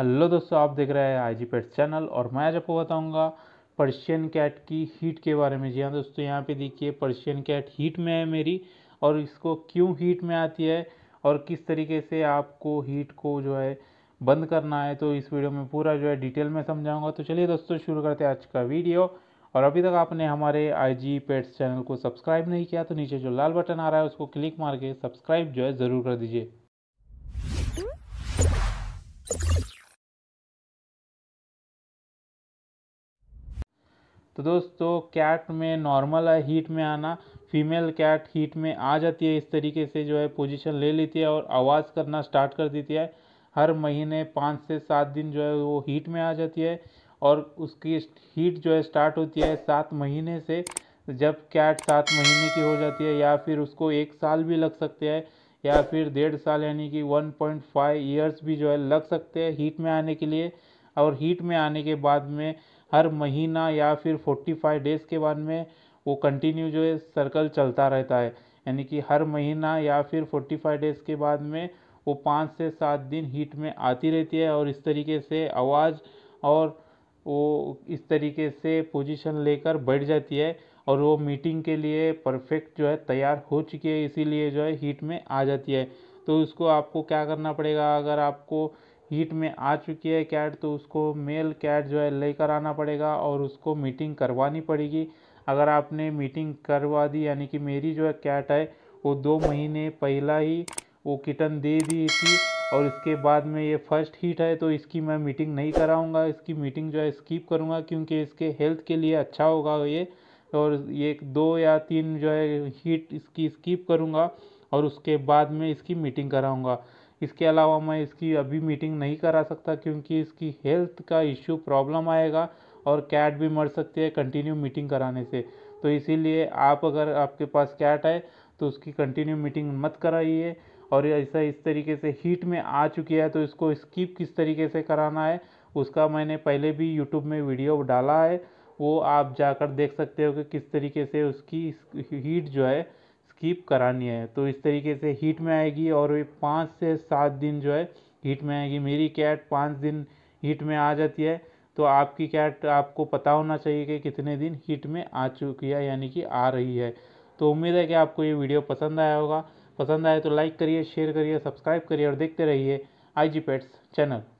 hello दोस्तों आप देख रहे हैं आई जी पेट चैनल और मैं आज आपको बताऊंगा पर्शियन कैट की हीट के बारे में जी हाँ दोस्तों यहाँ पे देखिए पर्शियन कैट हीट में है मेरी और इसको क्यों हीट में आती है और किस तरीके से आपको हीट को जो है बंद करना है तो इस वीडियो में पूरा जो है डिटेल में समझाऊँगा तो चलिए दोस्तों शुरू करते हैं आज का वीडियो और अभी तक आपने हमारे आई जी पेट्स चैनल को सब्सक्राइब नहीं किया तो नीचे जो लाल बटन आ रहा है उसको क्लिक मार के सब्सक्राइब जो है ज़रूर कर दीजिए तो दोस्तों कैट में नॉर्मल है हीट में आना फीमेल कैट हीट में आ जाती है इस तरीके से जो है पोजीशन ले लेती है और आवाज़ करना स्टार्ट कर देती है हर महीने पाँच से सात दिन जो है वो हीट में आ जाती है और उसकी हीट जो है स्टार्ट होती है सात महीने से जब कैट सात महीने की हो जाती है या फिर उसको एक साल भी लग सकते हैं या फिर डेढ़ साल यानी कि वन पॉइंट ईयर्स भी जो है लग सकते हैं हीट में आने के लिए और हीट में आने के बाद में हर महीना या फिर फोर्टी फाइव डेज़ के बाद में वो कंटिन्यू जो है सर्कल चलता रहता है यानी कि हर महीना या फिर फोर्टी फाइव डेज़ के बाद में वो पाँच से सात दिन हीट में आती रहती है और इस तरीके से आवाज़ और वो इस तरीके से पोजीशन लेकर बैठ जाती है और वो मीटिंग के लिए परफेक्ट जो है तैयार हो चुकी है इसीलिए जो है हीट में आ जाती है तो उसको आपको क्या करना पड़ेगा अगर आपको हीट में आ चुकी है कैट तो उसको मेल कैट जो है लेकर आना पड़ेगा और उसको मीटिंग करवानी पड़ेगी अगर आपने मीटिंग करवा दी यानी कि मेरी जो है कैट है वो दो महीने पहला ही वो किटन दे दी थी और इसके बाद में ये फर्स्ट हीट है तो इसकी मैं मीटिंग नहीं कराऊंगा इसकी मीटिंग जो है स्कीप करूंगा क्योंकि इसके हेल्थ के लिए अच्छा होगा ये और ये दो या तीन जो है हीट इसकी स्कीप करूंगा और उसके बाद में इसकी मीटिंग कराऊंगा इसके अलावा मैं इसकी अभी मीटिंग नहीं करा सकता क्योंकि इसकी हेल्थ का इश्यू प्रॉब्लम आएगा और कैट भी मर सकती है कंटिन्यू मीटिंग कराने से तो इसीलिए आप अगर आपके पास कैट है तो उसकी कंटिन्यू मीटिंग मत कराइए और ऐसा इस तरीके से हीट में आ चुकी है तो इसको स्किप किस तरीके से कराना है उसका मैंने पहले भी यूट्यूब में वीडियो डाला है वो आप जाकर देख सकते हो कि किस तरीके से उसकी हीट जो है कीप करानी है तो इस तरीके से हीट में आएगी और ये पाँच से सात दिन जो है हीट में आएगी मेरी कैट पाँच दिन हीट में आ जाती है तो आपकी कैट आपको पता होना चाहिए कि कितने दिन हीट में आ चुकी है यानी कि आ रही है तो उम्मीद है कि आपको ये वीडियो पसंद आया होगा पसंद आए तो लाइक करिए शेयर करिए सब्सक्राइब करिए और देखते रहिए आई जी पेट्स चैनल